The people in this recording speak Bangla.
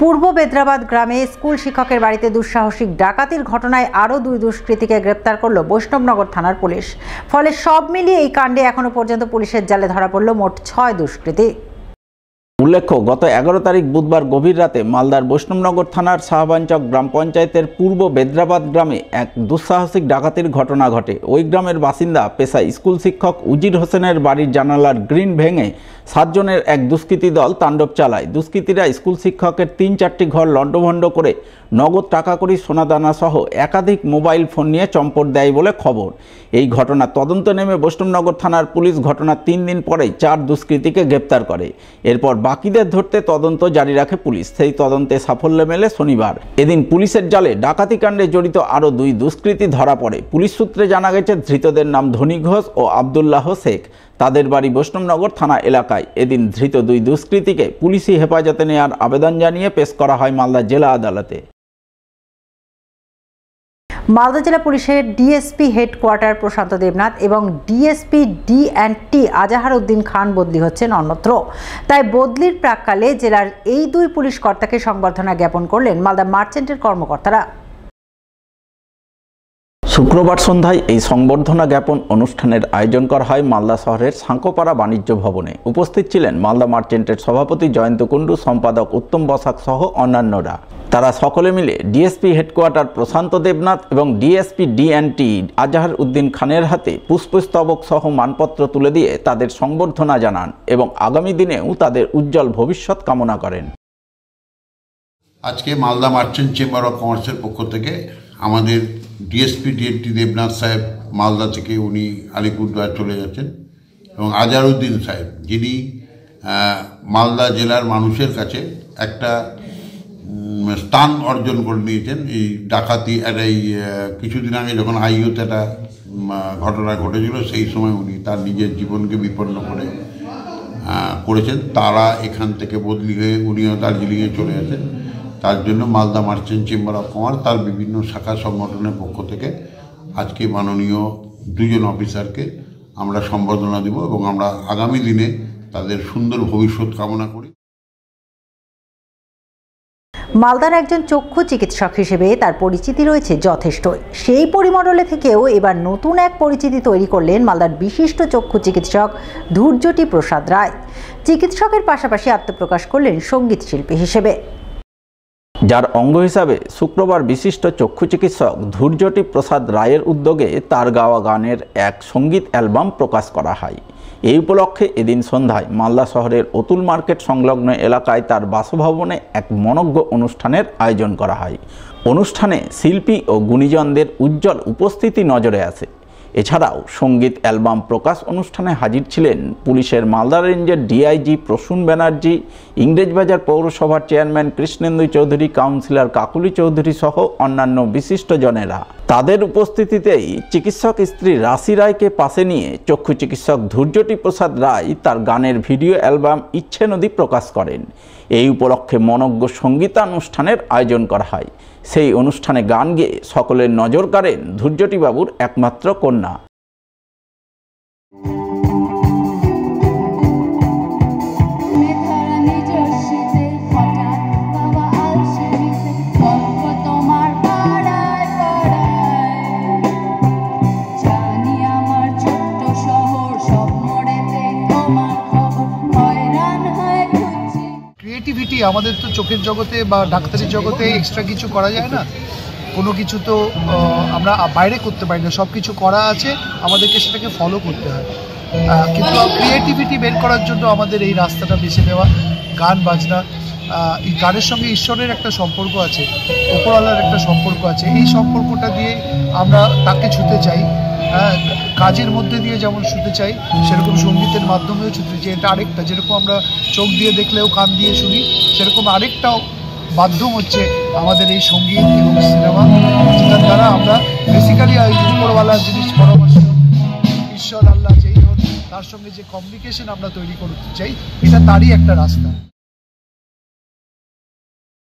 পূর্ব বেদ্রাবাদ গ্রামে স্কুল শিক্ষকের বাড়িতে দুঃসাহসিক ডাকাতির ঘটনায় আরও দুই দুষ্কৃতীকে গ্রেপ্তার করল বৈষ্ণবনগর থানার পুলিশ ফলে সব মিলিয়ে এই কাণ্ডে এখনও পর্যন্ত পুলিশের জালে ধরা পড়ল মোট ছয় দুষ্কৃতী উল্লেখ্য গত এগারো তারিখ বুধবার গভীর রাতে মালদার বৈষ্ণবনগর থানার শাহবাঞ্চক গ্রাম পঞ্চায়েতের পূর্ব বেদ্রাবাদ গ্রামে এক দুঃসাহসিক ডাকাতির ঘটনা ঘটে ওই গ্রামের বাসিন্দা পেশা স্কুল শিক্ষক উজির হোসেনের বাড়ির জানালার গ্রিন ভেঙে সাতজনের এক দুষ্কৃতী দল তাণ্ডব চালায় দুষ্কৃতীরা স্কুল শিক্ষকের তিন চারটি ঘর লণ্ডভণ্ড করে নগদ টাকা করি সোনাদানা সহ একাধিক মোবাইল ফোন নিয়ে চম্পট দেয় বলে খবর এই ঘটনা তদন্ত নেমে বৈষ্ণবনগর থানার পুলিশ ঘটনার তিন দিন পরেই চার দুষ্কৃতীকে গ্রেপ্তার করে এরপর বাকিদের ধরতে তদন্ত জারি রাখে পুলিশ সেই তদন্তে সাফল্য মেলে শনিবার এদিন পুলিশের জালে ডাকাতি কাণ্ডে জড়িত আরও দুই দুষ্কৃতী ধরা পড়ে পুলিশ সূত্রে জানা গেছে ধৃতদের নাম ধনী ঘোষ ও আবদুল্লাহ শেখ তাদের বাড়ি বৈষ্ণবনগর থানা এলাকায় এদিন ধৃত দুই দুষ্কৃতীকে পুলিশি হেফাজতে নেওয়ার আবেদন জানিয়ে পেশ করা হয় মালদা জেলা আদালতে মালদা জেলা পুলিশের ডিএসপি হেডকোয়ার্টার প্রশান্ত দেবনাথ এবং DSP D and T Azahar Uddin Khan বদলি হচ্ছেন অন্যত্র তাই বদলির প্রাককালে জেলার এই দুই পুলিশ কর্তাকে সংবর্ধনা জ্ঞাপন করলেন মালদা মার্চেন্টের কর্মকর্তারা শুক্রবার সন্ধ্যায় এই সংবর্ধনা জ্ঞাপন অনুষ্ঠানের আয়োজন করা হয় মালদা শহরের সাঁকোপাড়া বাণিজ্য ভবনে উপস্থিত ছিলেন মালদা মার্চেন্টের সভাপতি জয়ন্ত কুণ্ডু সম্পাদক উত্তম বসাক সহ অন্যান্যরা তারা সকলে মিলে ডিএসপি হেডকোয়ার্টার প্রশান্ত দেবনাথ এবং ডিএসপি ডিএনটি আজাহার উদ্দিন খানের হাতে পুষ্পস্তবক সহ মানপত্র তুলে দিয়ে তাদের সংবর্ধনা জানান এবং আগামী দিনেও তাদের উজ্জ্বল ভবিষ্যৎ কামনা করেন আজকে মালদা মার্চেন্ট চেম্বার অফ কমার্সের পক্ষ থেকে আমাদের ডিএসপি ডিএনটি দেবনাথ সাহেব মালদা থেকে উনি আলিপুরদুয়ার চলে যাচ্ছেন এবং আজারউদ্দিন সাহেব যিনি মালদা জেলার মানুষের কাছে একটা স্থান অর্জন করে নিয়েছেন এই ডাকাতি একটা এই কিছুদিন আগে যখন আইওতে একটা ঘটনা ঘটেছিল সেই সময় উনি তার নিজের জীবনকে বিপন্ন করে করেছেন তারা এখান থেকে বদলি হয়ে উনিও দার্জিলিংয়ে চলে গেছেন তার জন্য Malda merchant chamber of commerce তার বিভিন্ন শাখা সংগঠনের পক্ষ থেকে আজকে মাননীয় দুজন অফিসারকে আমরা সম্বর্ধনা দেব এবং আমরা আগামী দিনে তাদের সুন্দর ভবিষ্যৎ কামনা করি মালদার একজন চক্ষু চিকিৎসক হিসেবে তার পরিচিতি রয়েছে যথেষ্ট সেই পরিমণ্ডলে থেকেও এবার নতুন এক পরিচিতি তৈরি করলেন মালদার বিশিষ্ট চক্ষু চিকিৎসক ধুর্যটি প্রসাদ রায় চিকিৎসকের পাশাপাশি আত্মপ্রকাশ করলেন সঙ্গীত শিল্পী হিসেবে যার অঙ্গ হিসাবে শুক্রবার বিশিষ্ট চক্ষু চিকিৎসক ধূর্যটি প্রসাদ রায়ের উদ্যোগে তার গাওয়া গানের এক সঙ্গীত অ্যালবাম প্রকাশ করা হয় এই উপলক্ষে এদিন সন্ধ্যায় মালদা শহরের অতুল মার্কেট সংলগ্ন এলাকায় তার বাসভবনে এক মনজ্ঞ অনুষ্ঠানের আয়োজন করা হয় অনুষ্ঠানে শিল্পী ও গুণীজনদের উজ্জ্বল উপস্থিতি নজরে আসে এছাড়াও সঙ্গীত অ্যালবাম প্রকাশ অনুষ্ঠানে হাজির ছিলেন পুলিশের মালদা রেঞ্জের ডিআইজি প্রসূন ব্যানার্জি ইংরেজবাজার পৌরসভার চেয়ারম্যান কৃষ্ণেন্দু চৌধুরী কাউন্সিলর কাকুলি চৌধুরী সহ অন্যান্য বিশিষ্টজনেরা তাদের উপস্থিতিতেই চিকিৎসক স্ত্রী রাশি রায়কে পাশে নিয়ে চক্ষু চিকিৎসক ধৈর্যটি প্রসাদ রায় তার গানের ভিডিও অ্যালবাম ইচ্ছে নদী প্রকাশ করেন এই উপলক্ষে মনজ্ঞ সঙ্গীতানুষ্ঠানের আয়োজন করা হয় সেই অনুষ্ঠানে গান গেয়ে সকলের নজর কাড়েন ধৈর্যটিবাবুর একমাত্র কন্যা আমাদের তো চোখের জগতে বা ডাক্তারির আচ্ছা, জগতে এক্সট্রা কিছু করা যায় না কোনো কিছু তো আমরা বাইরে করতে পারি না সব কিছু করা আছে আমাদেরকে সেটাকে ফলো করতে হয় কিন্তু ক্রিয়েটিভিটি মানে বের করার জন্য আমাদের এই রাস্তাটা বেছে নেওয়া গান বাজনা এই গানের সঙ্গে ঈশ্বরের একটা সম্পর্ক আছে উপরওয়ালার একটা সম্পর্ক আছে এই সম্পর্কটা দিয়ে আমরা তাকে ছুতে চাই হ্যাঁ, কাজের মধ্যে দিয়ে যেমন শুতে চাই সেরকম সঙ্গীতের মাধ্যমেও ছুতে চাই এটা আরেকটা যেরকম আমরা চোখ দিয়ে দেখলেও কান দিয়ে শুনি সেরকম আরেকটাও মাধ্যম হচ্ছে আমাদের এই সঙ্গীত এবং সিনেমা যেটার দ্বারা আমরা বেসিক্যালি উপরওয়ালা জিনিস পরামর্শ ঈশ্বর আল্লাহ যেই হোক তার সঙ্গে যে কমিউনিকেশন আমরা তৈরি করতে চাই এটা তারই একটা রাস্তা